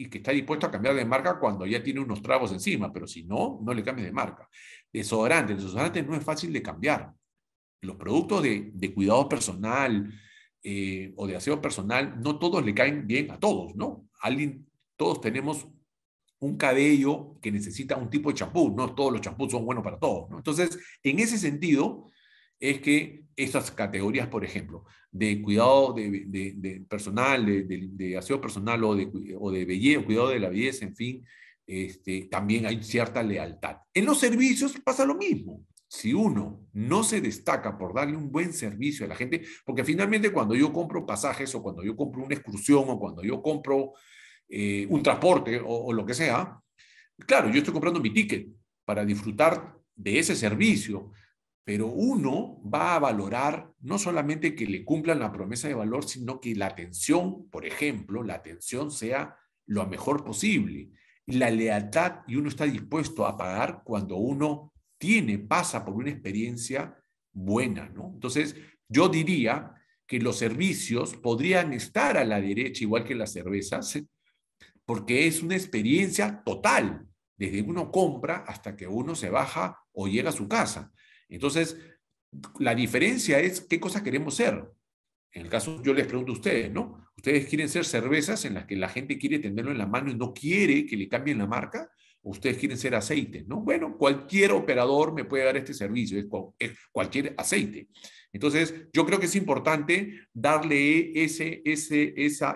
que está dispuesto a cambiar de marca cuando ya tiene unos tragos encima, pero si no, no le cambies de marca. Desodorante, el desodorante no es fácil de cambiar. Los productos de, cuidado personal eh, o de aseo personal, no todos le caen bien a todos, ¿no? Alguien, todos tenemos un cabello que necesita un tipo de champú, no todos los champús son buenos para todos, ¿no? Entonces, en ese sentido, es que estas categorías, por ejemplo, de cuidado de, personal, de, aseo personal o de, o de belleza, cuidado de la belleza, en fin, este, también hay cierta lealtad. En los servicios pasa lo mismo. Si uno no se destaca por darle un buen servicio a la gente, porque finalmente cuando yo compro pasajes o cuando yo compro una excursión o cuando yo compro eh, un transporte o, o lo que sea, claro, yo estoy comprando mi ticket para disfrutar de ese servicio, pero uno va a valorar no solamente que le cumplan la promesa de valor, sino que la atención, por ejemplo, la atención sea lo mejor posible. La lealtad y uno está dispuesto a pagar cuando uno tiene, pasa por una experiencia buena, ¿no? Entonces, yo diría que los servicios podrían estar a la derecha igual que las cervezas, porque es una experiencia total, desde uno compra hasta que uno se baja o llega a su casa. Entonces, la diferencia es qué cosa queremos ser. En el caso, yo les pregunto a ustedes, ¿no? ¿Ustedes quieren ser cervezas en las que la gente quiere tenerlo en la mano y no quiere que le cambien la marca? ustedes quieren ser aceite, ¿no? Bueno, cualquier operador me puede dar este servicio, es, cualquier aceite. Entonces, yo creo que es importante darle esa,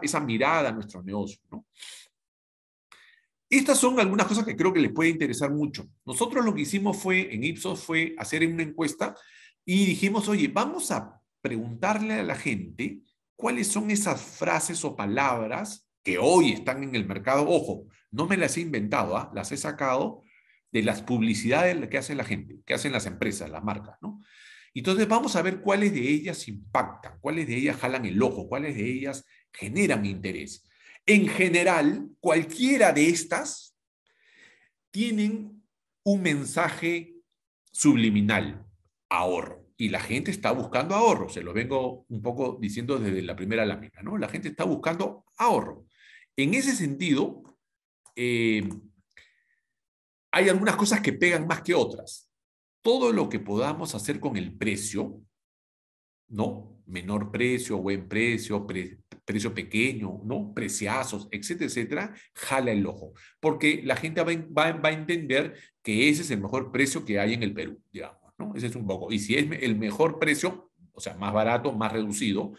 esa mirada a nuestro negocio, ¿no? Estas son algunas cosas que creo que les puede interesar mucho. Nosotros lo que hicimos fue, en Ipsos, fue hacer una encuesta y dijimos, oye, vamos a preguntarle a la gente cuáles son esas frases o palabras que hoy están en el mercado. Ojo, no me las he inventado, ¿ah? las he sacado de las publicidades que hace la gente, que hacen las empresas, las marcas, ¿no? Entonces vamos a ver cuáles de ellas impactan, cuáles de ellas jalan el ojo, cuáles de ellas generan interés. En general, cualquiera de estas tienen un mensaje subliminal, ahorro. Y la gente está buscando ahorro, se lo vengo un poco diciendo desde la primera lámina, ¿no? La gente está buscando ahorro. En ese sentido, eh, hay algunas cosas que pegan más que otras. Todo lo que podamos hacer con el precio, ¿no? menor precio, buen precio, precio pequeño, ¿no? Preciazos, etcétera, etcétera, jala el ojo. Porque la gente va, a entender que ese es el mejor precio que hay en el Perú, digamos, ¿no? Ese es un poco. Y si es el mejor precio, o sea, más barato, más reducido,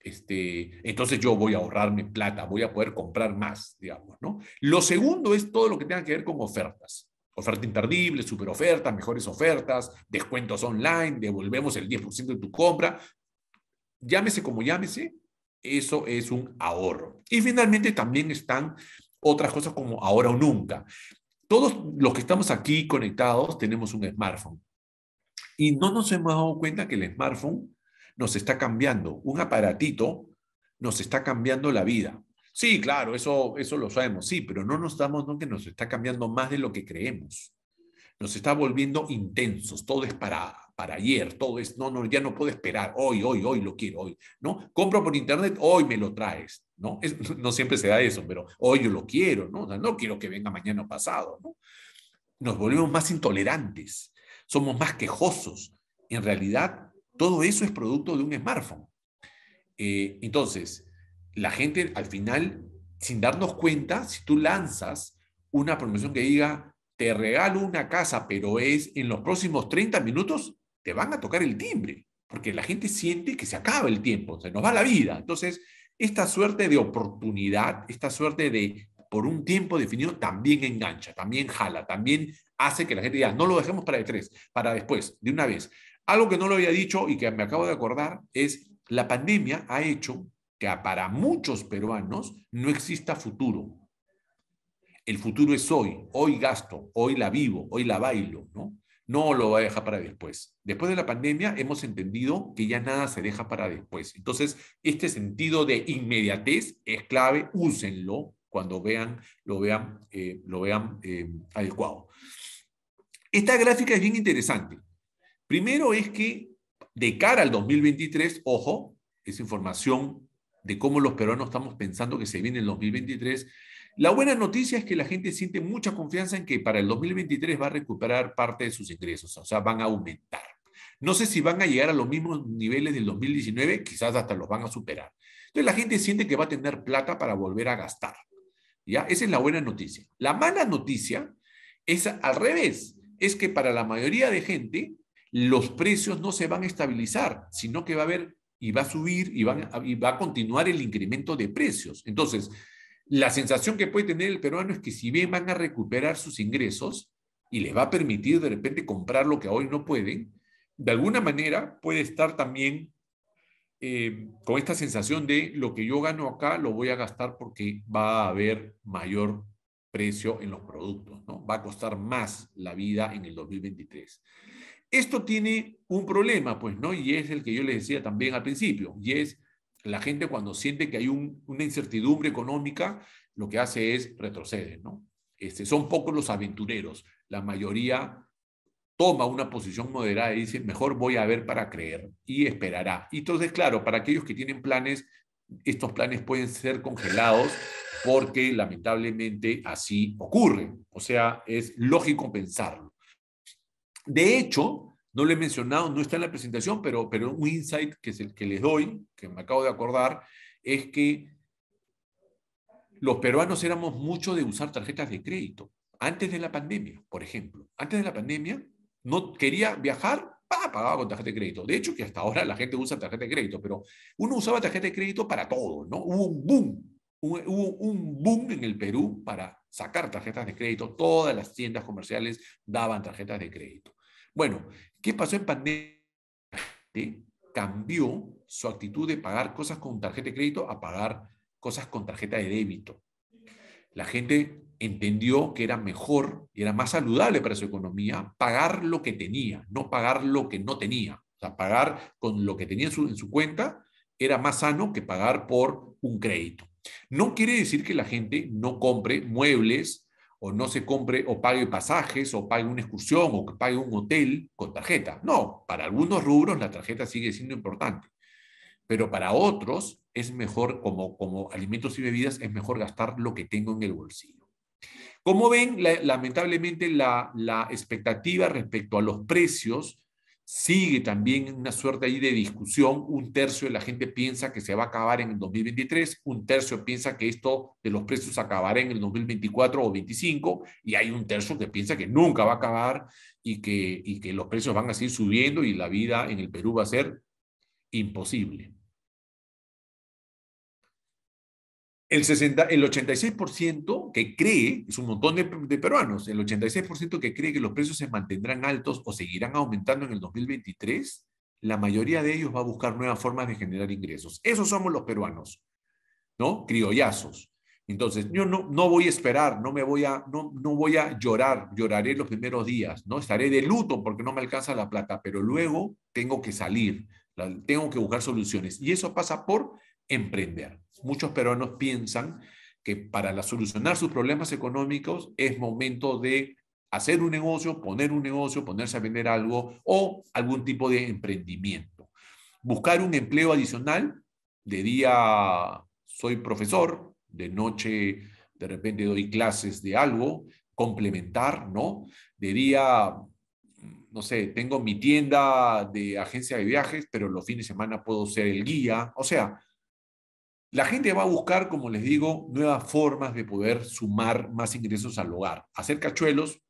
este, entonces yo voy a ahorrarme plata, voy a poder comprar más, digamos, ¿no? Lo segundo es todo lo que tenga que ver con ofertas. Oferta imperdible, super ofertas, mejores ofertas, descuentos online, devolvemos el 10% de tu compra llámese como llámese, eso es un ahorro. Y finalmente también están otras cosas como ahora o nunca. Todos los que estamos aquí conectados tenemos un smartphone. Y no nos hemos dado cuenta que el smartphone nos está cambiando. Un aparatito nos está cambiando la vida. Sí, claro, eso, eso lo sabemos, sí, pero no nos damos cuenta que nos está cambiando más de lo que creemos. Nos está volviendo intensos, todo es parada para ayer, todo es, no, no, ya no puedo esperar, hoy, hoy, hoy lo quiero, hoy, ¿no? Compro por internet, hoy me lo traes, ¿no? no siempre se da eso, pero hoy yo lo quiero, ¿no? no quiero que venga mañana pasado, ¿no? Nos volvemos más intolerantes, somos más quejosos. En realidad, todo eso es producto de un smartphone. Eh, entonces, la gente al final, sin darnos cuenta, si tú lanzas una promoción que diga, te regalo una casa, pero es en los próximos 30 minutos, te van a tocar el timbre, porque la gente siente que se acaba el tiempo, se nos va la vida. Entonces, esta suerte de oportunidad, esta suerte de por un tiempo definido, también engancha, también jala, también hace que la gente diga, no lo dejemos para tres para después, de una vez. Algo que no lo había dicho y que me acabo de acordar es, la pandemia ha hecho que para muchos peruanos no exista futuro. El futuro es hoy, hoy gasto, hoy la vivo, hoy la bailo, ¿no? no lo va a dejar para después. Después de la pandemia hemos entendido que ya nada se deja para después. Entonces, este sentido de inmediatez es clave, úsenlo cuando vean, lo vean, eh, lo vean eh, adecuado. Esta gráfica es bien interesante. Primero es que de cara al 2023, ojo, es información de cómo los peruanos estamos pensando que se viene el 2023, la buena noticia es que la gente siente mucha confianza en que para el 2023 va a recuperar parte de sus ingresos, o sea, van a aumentar. No sé si van a llegar a los mismos niveles del 2019, quizás hasta los van a superar. Entonces la gente siente que va a tener plata para volver a gastar. ¿Ya? Esa es la buena noticia. La mala noticia es al revés, es que para la mayoría de gente los precios no se van a estabilizar, sino que va a haber y va a subir y, y va a continuar el incremento de precios. Entonces, la sensación que puede tener el peruano es que si bien van a recuperar sus ingresos y les va a permitir de repente comprar lo que hoy no pueden, de alguna manera puede estar también eh, con esta sensación de lo que yo gano acá lo voy a gastar porque va a haber mayor precio en los productos, ¿no? Va a costar más la vida en el 2023. Esto tiene un problema, pues, ¿no? Y es el que yo les decía también al principio, y es la gente cuando siente que hay una incertidumbre económica, lo que hace es retroceder, ¿no? Este, son pocos los aventureros. La mayoría toma una posición moderada y dice, mejor voy a ver para creer y esperará. Y entonces, claro, para aquellos que tienen planes, estos planes pueden ser congelados porque lamentablemente así ocurre. O sea, es lógico pensarlo. De hecho, no lo he mencionado, no está en la presentación, pero, pero un insight que es el que les doy, que me acabo de acordar, es que los peruanos éramos mucho de usar tarjetas de crédito. Antes de la pandemia, por ejemplo. Antes de la pandemia, no quería viajar, pagaba con tarjeta de crédito. De hecho, que hasta ahora la gente usa tarjeta de crédito, pero uno usaba tarjeta de crédito para todo, ¿no? Hubo un boom, hubo un boom en el Perú para sacar tarjetas de crédito. Todas las tiendas comerciales daban tarjetas de crédito. Bueno, ¿Qué pasó en pandemia? Cambió su actitud de pagar cosas con tarjeta de crédito a pagar cosas con tarjeta de débito. La gente entendió que era mejor y era más saludable para su economía pagar lo que tenía, no pagar lo que no tenía. O sea, pagar con lo que tenía en su cuenta era más sano que pagar por un crédito. No quiere decir que la gente no compre muebles, o no se compre o pague pasajes o pague una excursión o pague un hotel con tarjeta. No, para algunos rubros la tarjeta sigue siendo importante, pero para otros es mejor, como, como alimentos y bebidas, es mejor gastar lo que tengo en el bolsillo. Como ven, lamentablemente la, la expectativa respecto a los precios sigue también una suerte ahí de discusión. Un tercio de la gente piensa que se va a acabar en el 2023, un tercio piensa que esto de los precios acabará en el 2024 o 25, y hay un tercio que piensa que nunca va a acabar y que, y que los precios van a seguir subiendo y la vida en el Perú va a ser imposible. El, 86% que cree, es un montón de, peruanos, el 86% que cree que los precios se mantendrán altos o seguirán aumentando en el 2023, la mayoría de ellos va a buscar nuevas formas de generar ingresos. Esos somos los peruanos, ¿no? Criollazos. Entonces, yo no, no voy a esperar, no me voy a, no, no voy a llorar, lloraré los primeros días, ¿no? Estaré de luto porque no me alcanza la plata, pero luego tengo que salir, tengo que buscar soluciones. Y eso pasa por emprender. Muchos peruanos piensan que para solucionar sus problemas económicos es momento de hacer un negocio, poner un negocio, ponerse a vender algo o algún tipo de emprendimiento. Buscar un empleo adicional, de día soy profesor, de noche de repente doy clases de algo, complementar, ¿no? De día, no sé, tengo mi tienda de agencia de viajes, pero los fines de semana puedo ser el guía, o sea, la gente va a buscar, como les digo, nuevas formas de poder sumar más ingresos al hogar. Hacer cachuelos,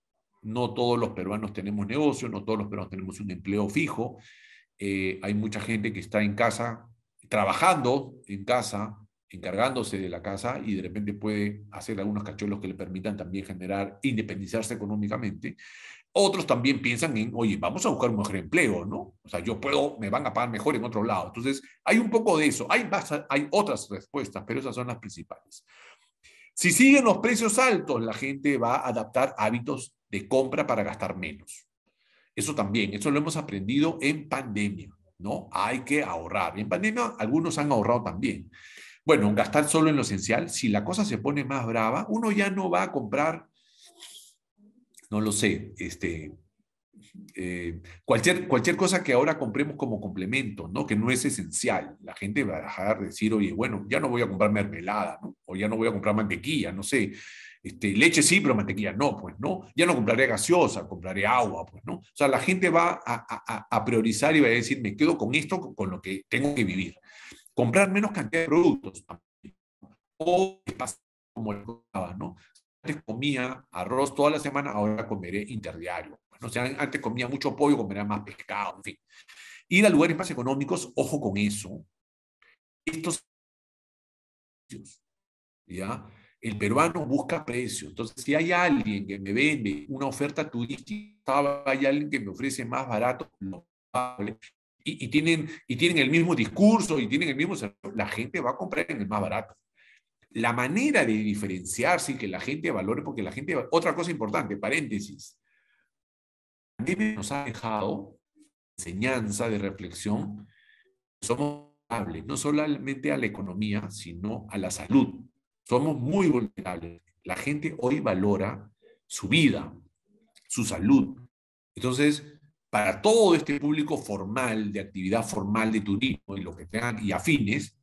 no todos los peruanos tenemos negocio, no todos los peruanos tenemos un empleo fijo. Eh, hay mucha gente que está en casa, trabajando en casa, encargándose de la casa y de repente puede hacer algunos cachuelos que le permitan también generar, independizarse económicamente. Otros también piensan en, oye, vamos a buscar un mejor empleo, ¿no? O sea, yo puedo, me van a pagar mejor en otro lado. Entonces, hay un poco de eso. Hay, hay otras respuestas, pero esas son las principales. Si siguen los precios altos, la gente va a adaptar hábitos de compra para gastar menos. Eso también, eso lo hemos aprendido en pandemia, ¿no? Hay que ahorrar. En pandemia algunos han ahorrado también. Bueno, gastar solo en lo esencial, si la cosa se pone más brava, uno ya no va a comprar no lo sé, este, eh, cualquier, cualquier cosa que ahora compremos como complemento, ¿no? Que no es esencial. La gente va a dejar de decir, oye, bueno, ya no voy a comprar mermelada, O ya no voy a comprar mantequilla, no sé. Este, leche sí, pero mantequilla no, pues no. Ya no compraré gaseosa, compraré agua, pues no. O sea, la gente va a, priorizar y va a decir, me quedo con esto, con lo que tengo que vivir. Comprar menos cantidad de productos. O como ¿no? antes comía arroz toda la semana, ahora comeré interdiario. Bueno, o sea, antes comía mucho pollo, comeré más pescado, en fin. Ir a lugares más económicos, ojo con eso. Estos. ¿Ya? El peruano busca precio. Entonces, si hay alguien que me vende una oferta turística, hay alguien que me ofrece más barato, y, y, tienen, y tienen el mismo discurso y tienen el mismo la gente va a comprar en el más barato la manera de diferenciarse y que la gente valore, porque la gente... Otra cosa importante, paréntesis. La nos ha dejado enseñanza de reflexión. Somos vulnerables, no solamente a la economía, sino a la salud. Somos muy vulnerables. La gente hoy valora su vida, su salud. Entonces, para todo este público formal, de actividad formal de turismo y lo que tengan y afines,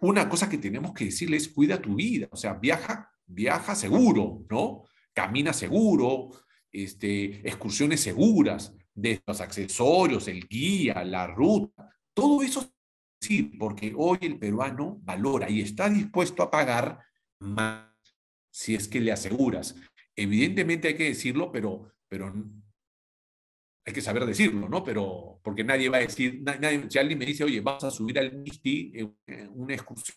una cosa que tenemos que decirles, es cuida tu vida, o sea, viaja, viaja seguro, ¿no? Camina seguro, este, excursiones seguras, de los accesorios, el guía, la ruta, todo eso sí, porque hoy el peruano valora y está dispuesto a pagar más si es que le aseguras. Evidentemente hay que decirlo, pero, pero hay que saber decirlo, ¿no? Pero porque nadie va a decir, nadie, si alguien me dice, oye, vas a subir al Misti en una excursión,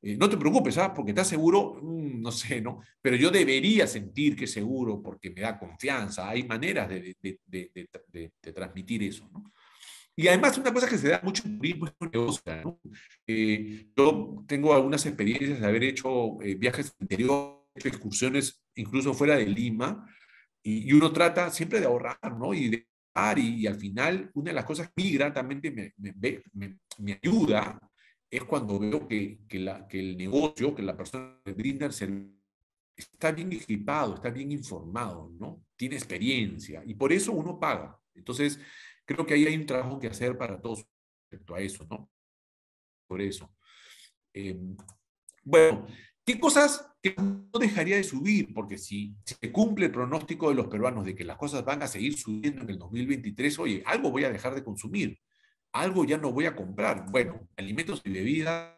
eh, no te preocupes, ¿sabes? ¿ah? Porque estás seguro, mm, no sé, ¿no? Pero yo debería sentir que es seguro porque me da confianza. Hay maneras de, transmitir eso, ¿no? Y además una cosa que se da mucho en turismo es negocio. ¿no? Eh, yo tengo algunas experiencias de haber hecho eh, viajes anteriores, excursiones incluso fuera de Lima, y, uno trata siempre de ahorrar, ¿no? Y de y, y, al final una de las cosas que mí gratamente me, me, me, ayuda es cuando veo que, que, el negocio, que la persona que brinda el servicio, está bien equipado, está bien informado, ¿no? Tiene experiencia y por eso uno paga. Entonces, creo que ahí hay un trabajo que hacer para todos respecto a eso, ¿no? Por eso. Em, bueno, ¿Qué cosas que no dejaría de subir? Porque si se cumple el pronóstico de los peruanos de que las cosas van a seguir subiendo en el 2023, oye, algo voy a dejar de consumir, algo ya no voy a comprar. Bueno, alimentos y bebidas,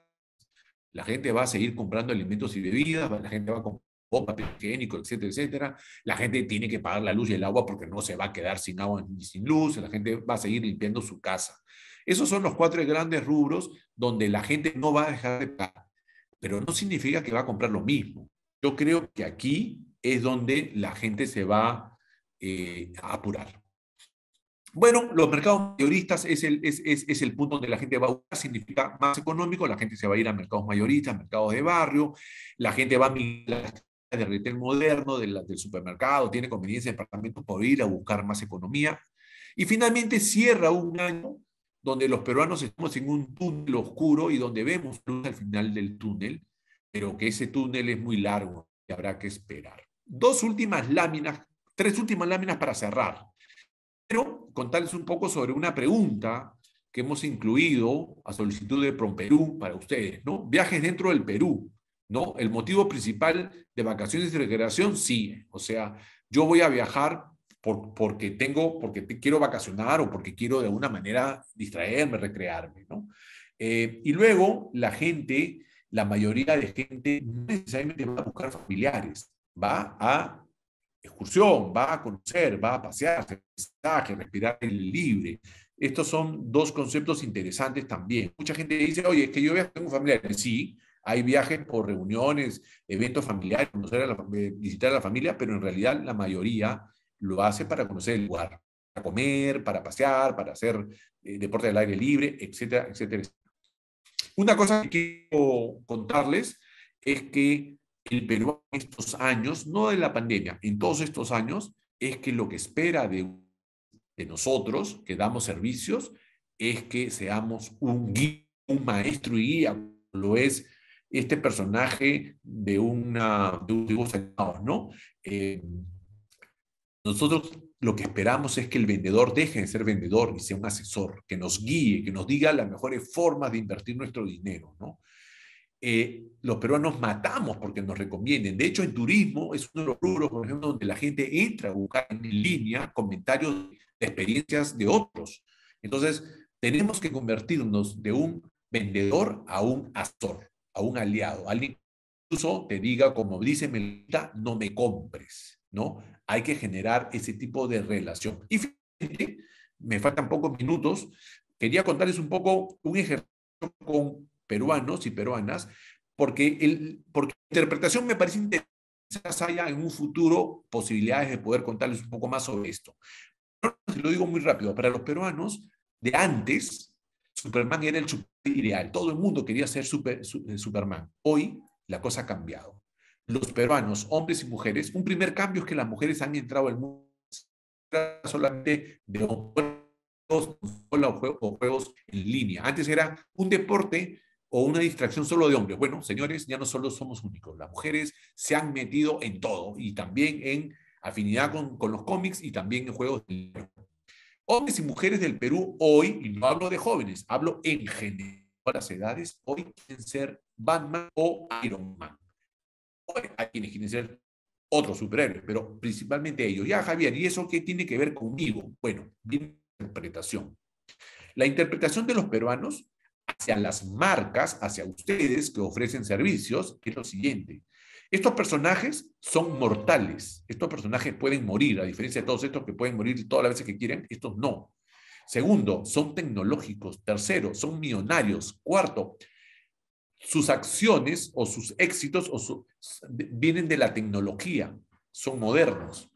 la gente va a seguir comprando alimentos y bebidas, la gente va a comprar papel higiénico, etcétera, etcétera. La gente tiene que pagar la luz y el agua porque no se va a quedar sin agua ni sin luz, la gente va a seguir limpiando su casa. Esos son los cuatro grandes rubros donde la gente no va a dejar de pagar pero no significa que va a comprar lo mismo. Yo creo que aquí es donde la gente se va eh, a apurar. Bueno, los mercados mayoristas es el, punto donde la gente va a buscar, significa más económico, la gente se va a ir a mercados mayoristas, mercados de barrio, la gente va a migrar de retail moderno, del supermercado, tiene conveniencia de departamento por ir a buscar más economía. Y finalmente cierra un año donde los peruanos estamos en un túnel oscuro y donde vemos luz al final del túnel, pero que ese túnel es muy largo y habrá que esperar. Dos últimas láminas, tres últimas láminas para cerrar. Pero contarles un poco sobre una pregunta que hemos incluido a solicitud de PromPerú para ustedes, ¿no? Viajes dentro del Perú, ¿no? El motivo principal de vacaciones y recreación, sí. O sea, yo voy a viajar porque tengo, porque quiero vacacionar o porque quiero de alguna manera distraerme, recrearme, ¿no? Eh, y luego la gente, la mayoría de gente no necesariamente va a buscar familiares, va a excursión, va a conocer, va a pasearse, respirar el libre. Estos son dos conceptos interesantes también. Mucha gente dice, oye, es que yo tengo familiares. Sí, hay viajes por reuniones, eventos familiares, conocer a la, eh, visitar a la familia, pero en realidad la mayoría lo hace para conocer el lugar, para comer, para pasear, para hacer eh, deporte al aire libre, etcétera, etcétera. Una cosa que quiero contarles es que el Perú en estos años, no de la pandemia, en todos estos años, es que lo que espera de, nosotros, que damos servicios, es que seamos un guía, un maestro y guía, lo es este personaje de una de un ¿no? Eh, nosotros lo que esperamos es que el vendedor deje de ser vendedor y sea un asesor, que nos guíe, que nos diga las mejores formas de invertir nuestro dinero, ¿no? Eh, los peruanos matamos porque nos recomienden. De hecho, en turismo es uno de los rubros, por ejemplo, donde la gente entra a buscar en línea comentarios de experiencias de otros. Entonces, tenemos que convertirnos de un vendedor a un asesor, a un aliado, alguien incluso te diga, como dice Melita, no me compres. ¿no? Hay que generar ese tipo de relación. Y me faltan pocos minutos, quería contarles un poco un ejercicio con peruanos y peruanas, porque, el, porque la interpretación me parece interesante, quizás haya en un futuro posibilidades de poder contarles un poco más sobre esto. lo digo muy rápido, para los peruanos de antes, Superman era el super ideal, todo el mundo quería ser eh, Superman. Hoy la cosa ha cambiado los peruanos, hombres y mujeres, un primer cambio es que las mujeres han entrado al mundo solamente de juegos, juegos en línea. Antes era un deporte o una distracción solo de hombres. Bueno, señores, ya no solo somos únicos, las mujeres se han metido en todo y también en afinidad con, los cómics y también en juegos. Hombres y mujeres del Perú hoy, y no hablo de jóvenes, hablo en general, las edades, hoy quieren ser Batman o Iron Man hay quienes quieren ser otros superhéroes, pero principalmente ellos. Ya, Javier, ¿y eso qué tiene que ver conmigo? Bueno, la interpretación. La interpretación de los peruanos hacia las marcas, hacia ustedes que ofrecen servicios, es lo siguiente. Estos personajes son mortales. Estos personajes pueden morir, a diferencia de todos estos que pueden morir todas las veces que quieren, estos no. Segundo, son tecnológicos. Tercero, son millonarios. Cuarto, sus acciones o sus éxitos o vienen de la tecnología, son modernos.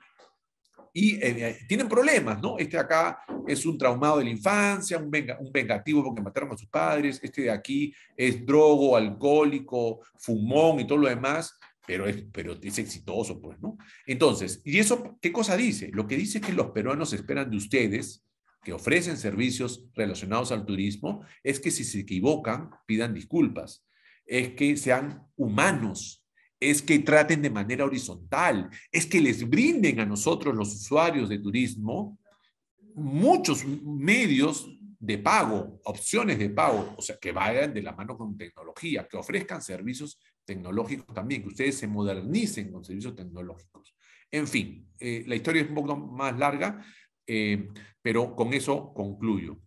Y eh, eh, tienen problemas, ¿no? Este de acá es un traumado de la infancia, un, vengativo porque mataron a sus padres, este de aquí es drogo, alcohólico, fumón y todo lo demás, pero es, pero es exitoso, pues, ¿no? Entonces, ¿y eso qué cosa dice? Lo que dice que los peruanos esperan de ustedes, que ofrecen servicios relacionados al turismo es que si se equivocan, pidan disculpas es que sean humanos, es que traten de manera horizontal, es que les brinden a nosotros los usuarios de turismo muchos medios de pago, opciones de pago, o sea, que vayan de la mano con tecnología, que ofrezcan servicios tecnológicos también, que ustedes se modernicen con servicios tecnológicos. En fin, eh, la historia es un poco más larga, eh, pero con eso concluyo.